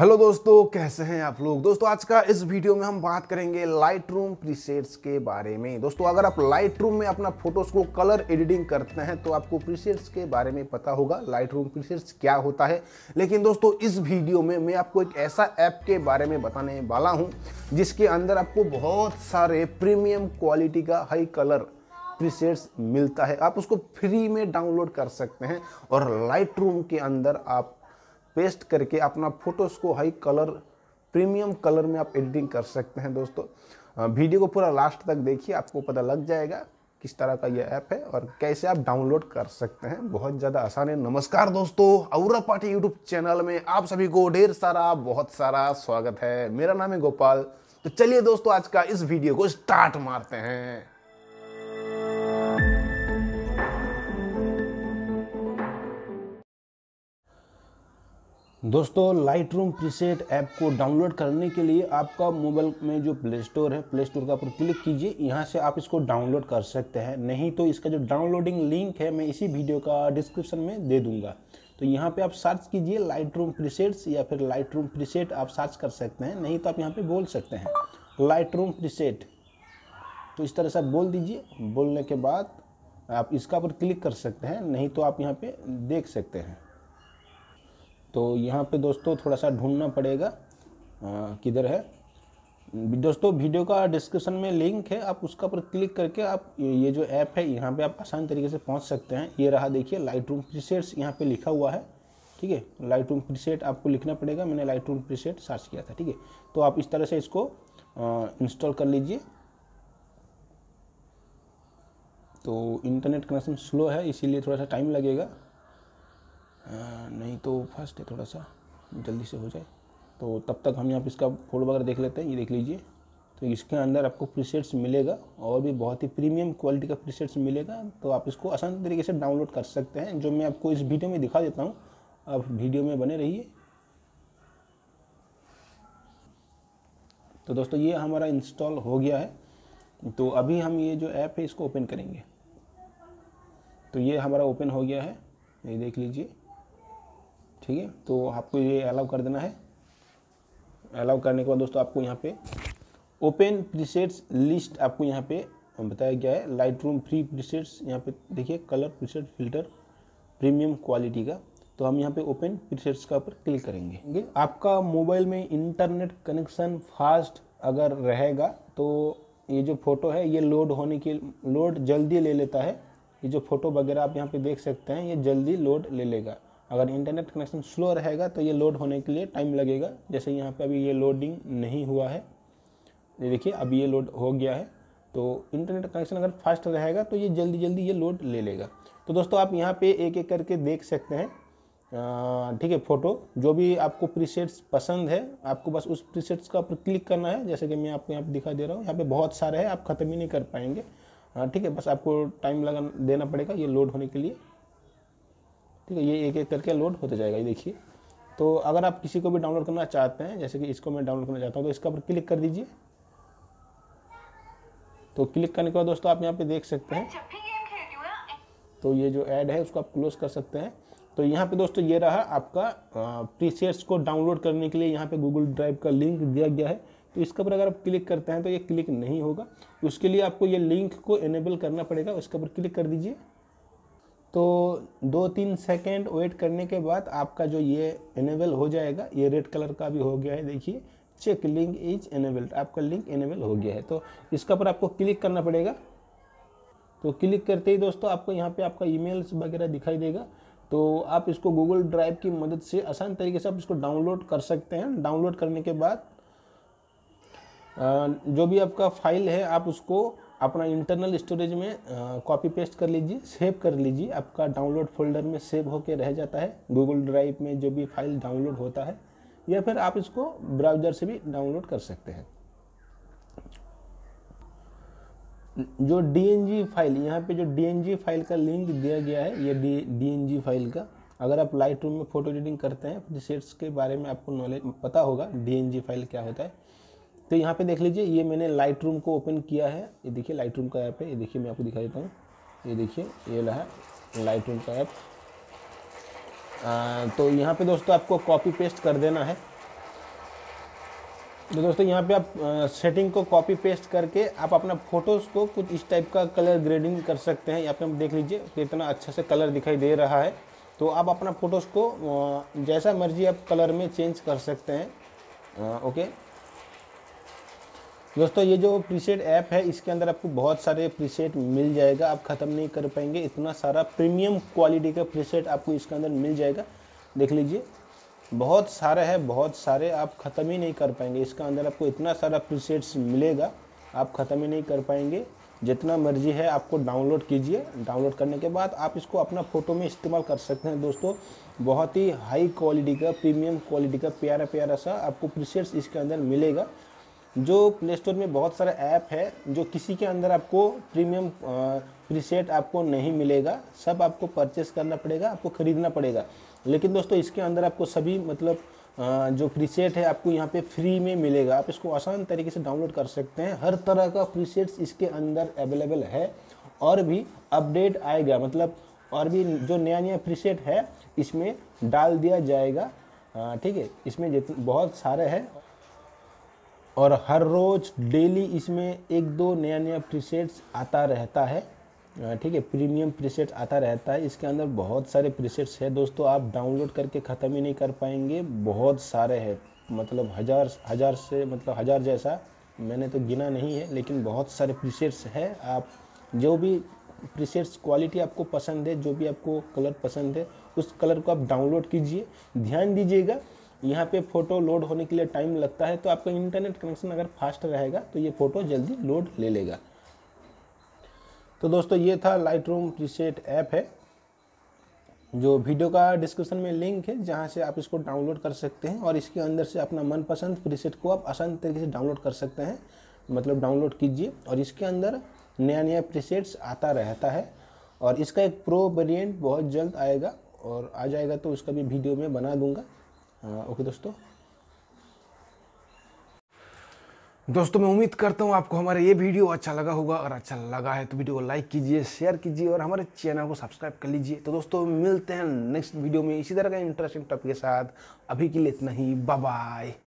hello दोस्तों कैसे हैं आप लोग दोस्तों आज का इस वीडियो में हम बात करेंगे लाइट रूम प्रीसेट्स के बारे में दोस्तों अगर आप लाइट रूम में अपना फोटोज को कलर एडिटिंग करते हैं तो आपको प्रीसेट्स के बारे में पता होगा लाइट रूम प्रीसेट्स क्या होता है लेकिन दोस्तों इस वीडियो में मैं आपको एक ऐसा ऐप के बारे में बताने वाला हूँ जिसके अंदर आपको बहुत सारे प्रीमियम क्वालिटी का हाई कलर प्रीसेट्स मिलता है आप उसको फ्री में डाउनलोड कर सकते हैं और लाइट रूम के अंदर आप पेस्ट करके अपना फोटोज़ को हाई कलर प्रीमियम कलर में आप एडिटिंग कर सकते हैं दोस्तों वीडियो को पूरा लास्ट तक देखिए आपको पता लग जाएगा किस तरह का यह ऐप है और कैसे आप डाउनलोड कर सकते हैं बहुत ज़्यादा आसान है नमस्कार दोस्तों और पाठी यूट्यूब चैनल में आप सभी को ढेर सारा बहुत सारा स्वागत है मेरा नाम है गोपाल तो चलिए दोस्तों आज का इस वीडियो को स्टार्ट मारते हैं दोस्तों लाइट रूम प्रीसेट ऐप को डाउनलोड करने के लिए आपका मोबाइल में जो प्ले स्टोर है प्ले स्टोर का ऊपर क्लिक कीजिए यहाँ से आप इसको डाउनलोड कर सकते हैं नहीं तो इसका जो डाउनलोडिंग लिंक है मैं इसी वीडियो का डिस्क्रिप्शन में दे दूँगा तो यहाँ पे आप सर्च कीजिए लाइट रूम प्रीसेट्स या फिर लाइट रूम प्रीसेट आप सर्च कर सकते हैं नहीं तो आप यहाँ पर बोल सकते हैं लाइट रूम प्रीसेट तो इस तरह से आप बोल दीजिए बोलने के बाद आप इसका ऊपर क्लिक कर सकते हैं नहीं तो आप यहाँ पर देख सकते हैं तो यहाँ पे दोस्तों थोड़ा सा ढूंढना पड़ेगा किधर है दोस्तों वीडियो का डिस्क्रिप्शन में लिंक है आप उसका पर क्लिक करके आप ये जो ऐप है यहाँ पे आप आसान तरीके से पहुँच सकते हैं ये रहा देखिए लाइट रूम प्रीसेट्स यहाँ पे लिखा हुआ है ठीक है लाइट रूम प्रीसेट आपको लिखना पड़ेगा मैंने लाइट रूम प्रीसेट सर्च किया था ठीक है तो आप इस तरह से इसको इंस्टॉल कर लीजिए तो इंटरनेट कनेक्शन स्लो है इसीलिए थोड़ा सा टाइम लगेगा नहीं तो फास्ट है थोड़ा सा जल्दी से हो जाए तो तब तक हम यहाँ पर इसका फोल्ड वगैरह देख लेते हैं ये देख लीजिए तो इसके अंदर आपको प्रीसेट्स मिलेगा और भी बहुत ही प्रीमियम क्वालिटी का प्रीसेट्स मिलेगा तो आप इसको आसान तरीके से डाउनलोड कर सकते हैं जो मैं आपको इस वीडियो में दिखा देता हूँ आप वीडियो में बने रहिए तो दोस्तों ये हमारा इंस्टॉल हो गया है तो अभी हम ये जो ऐप है इसको ओपन करेंगे तो ये हमारा ओपन हो गया है ये देख लीजिए ठीक है तो आपको ये अलाउ कर देना है अलाउ करने के बाद दोस्तों आपको यहाँ पे ओपन प्रीसेट्स लिस्ट आपको यहाँ पे बताया गया है लाइट रूम फ्री प्रीसेट्स यहाँ पे देखिए colour preset filter premium quality का तो हम यहाँ पे ओपन प्रीसेट्स का ऊपर क्लिक करेंगे आपका मोबाइल में इंटरनेट कनेक्शन फास्ट अगर रहेगा तो ये जो फ़ोटो है ये लोड होने की लोड जल्दी ले लेता है ये जो फ़ोटो वगैरह आप यहाँ पे देख सकते हैं ये जल्दी लोड ले लेगा अगर इंटरनेट कनेक्शन स्लो रहेगा तो ये लोड होने के लिए टाइम लगेगा जैसे यहाँ पे अभी ये लोडिंग नहीं हुआ है ये देखिए अभी ये लोड हो गया है तो इंटरनेट कनेक्शन अगर फास्ट रहेगा तो ये जल्दी जल्दी ये लोड ले लेगा तो दोस्तों आप यहाँ पे एक एक करके देख सकते हैं ठीक है फ़ोटो जो भी आपको प्रीसेट्स पसंद है आपको बस उस प्रीसेट्स का ऊपर क्लिक करना है जैसे कि मैं आपको यहाँ पर दिखा दे रहा हूँ यहाँ पर बहुत सारे हैं आप ख़त्म ही नहीं कर पाएंगे ठीक है बस आपको टाइम लगा देना पड़ेगा ये लोड होने के लिए ठीक है ये एक एक करके लोड होते जाएगा ये देखिए तो अगर आप किसी को भी डाउनलोड करना चाहते हैं जैसे कि इसको मैं डाउनलोड करना चाहता हूँ तो इसके ऊपर क्लिक कर दीजिए तो क्लिक करने के बाद दोस्तों आप यहाँ पे देख सकते हैं तो ये जो ऐड है उसको आप क्लोज कर सकते हैं तो यहाँ पे दोस्तों ये रहा आपका प्रीसेट्स को डाउनलोड करने के लिए यहाँ पे गूगल ड्राइव का लिंक दिया गया है तो इसके ऊपर अगर आप क्लिक करते हैं तो ये क्लिक नहीं होगा उसके लिए आपको ये लिंक को इनेबल करना पड़ेगा उसके ऊपर क्लिक कर दीजिए तो दो तीन सेकेंड वेट करने के बाद आपका जो ये इनेबल हो जाएगा ये रेड कलर का भी हो गया है देखिए चेक लिंक इज इनेबल्ड आपका लिंक इनेबल हो गया है तो इसके पर आपको क्लिक करना पड़ेगा तो क्लिक करते ही दोस्तों आपको यहाँ पे आपका ईमेल्स वगैरह दिखाई देगा तो आप इसको गूगल ड्राइव की मदद से आसान तरीके से आप इसको डाउनलोड कर सकते हैं डाउनलोड करने के बाद जो भी आपका फाइल है आप उसको अपना इंटरनल स्टोरेज में कॉपी पेस्ट कर लीजिए सेव कर लीजिए आपका डाउनलोड फोल्डर में सेव होकर रह जाता है गूगल ड्राइव में जो भी फाइल डाउनलोड होता है या फिर आप इसको ब्राउज़र से भी डाउनलोड कर सकते हैं जो डी फाइल यहाँ पे जो डी फाइल का लिंक दिया गया है ये डी डी फाइल का अगर आप लाइट रूम में फोटो एडिटिंग करते हैं प्रीसेट्स के बारे में आपको नॉलेज पता होगा डी फाइल क्या होता है तो यहाँ पे देख लीजिए ये मैंने लाइट रूम को ओपन किया है ये देखिए लाइट रूम का ऐप है ये देखिए मैं आपको दिखा देता हूँ ये देखिए ये रहा लाइट रूम का ऐप तो यहाँ पे दोस्तों आपको कॉपी पेस्ट कर देना है तो दोस्तों यहाँ पे आप सेटिंग को कॉपी पेस्ट करके आप अपना फ़ोटोज़ को कुछ इस टाइप का कलर ग्रेडिंग कर सकते हैं यहाँ पे हम देख लीजिए कितना तो अच्छा से कलर दिखाई दे रहा है तो आप अपना फ़ोटोज़ को जैसा मर्जी आप कलर में चेंज कर सकते हैं ओके दोस्तों ये जो प्रीसेट ऐप है इसके अंदर आपको बहुत सारे प्रीसेट मिल जाएगा आप ख़त्म नहीं कर पाएंगे इतना सारा प्रीमियम क्वालिटी का प्रीसेट आपको इसके अंदर मिल जाएगा देख लीजिए बहुत सारे है बहुत सारे आप ख़त्म ही नहीं कर पाएंगे इसका अंदर आपको इतना सारा प्रीसेट्स मिलेगा आप ख़त्म ही नहीं कर पाएंगे जितना मर्जी है आपको डाउनलोड कीजिए डाउनलोड करने के बाद आप इसको अपना फ़ोटो में इस्तेमाल कर सकते हैं दोस्तों बहुत ही हाई क्वालिटी का प्रीमियम क्वालिटी का प्यारा प्यारा सा आपको प्रीसेट्स इसके अंदर मिलेगा जो प्ले स्टोर में बहुत सारा ऐप है जो किसी के अंदर आपको प्रीमियम प्रीसेट आपको नहीं मिलेगा सब आपको परचेस करना पड़ेगा आपको ख़रीदना पड़ेगा लेकिन दोस्तों इसके अंदर आपको सभी मतलब जो प्रीसेट है आपको यहाँ पे फ्री में मिलेगा आप इसको आसान तरीके से डाउनलोड कर सकते हैं हर तरह का प्रीसेट्स इसके अंदर अवेलेबल है और भी अपडेट आएगा मतलब और भी जो नया नया प्रीसेट है इसमें डाल दिया जाएगा ठीक है इसमें बहुत सारे हैं और हर रोज़ डेली इसमें एक दो नया नया प्रीसेट्स आता रहता है ठीक है प्रीमियम प्रीसेट्स आता रहता है इसके अंदर बहुत सारे प्रीसेट्स है दोस्तों आप डाउनलोड करके ख़त्म ही नहीं कर पाएंगे बहुत सारे हैं मतलब हज़ार हज़ार से मतलब हज़ार जैसा मैंने तो गिना नहीं है लेकिन बहुत सारे प्रीसेट्स है आप जो भी प्रीसेट्स क्वालिटी आपको पसंद है जो भी आपको कलर पसंद है उस कलर को आप डाउनलोड कीजिए ध्यान दीजिएगा यहाँ पे फ़ोटो लोड होने के लिए टाइम लगता है तो आपका इंटरनेट कनेक्शन अगर फास्ट रहेगा तो ये फ़ोटो जल्दी लोड ले लेगा तो दोस्तों ये था लाइट रूम प्रीसेट ऐप है जो वीडियो का डिस्क्रिप्शन में लिंक है जहाँ से आप इसको डाउनलोड कर सकते हैं और इसके अंदर से अपना मनपसंद प्रीसेट को आप आसान तरीके से डाउनलोड कर सकते हैं मतलब डाउनलोड कीजिए और इसके अंदर नया नया प्रीसेट्स आता रहता है और इसका एक प्रो वेरिएंट बहुत जल्द आएगा और आ जाएगा तो उसका भी वीडियो में बना दूँगा हाँ, ओके दोस्तों दोस्तों मैं उम्मीद करता हूँ आपको हमारा ये वीडियो अच्छा लगा होगा और अच्छा लगा है तो वीडियो को लाइक कीजिए शेयर कीजिए और हमारे चैनल को सब्सक्राइब कर लीजिए तो दोस्तों मिलते हैं नेक्स्ट वीडियो में इसी तरह का इंटरेस्टिंग टॉपिक के साथ अभी के लिए इतना ही बाय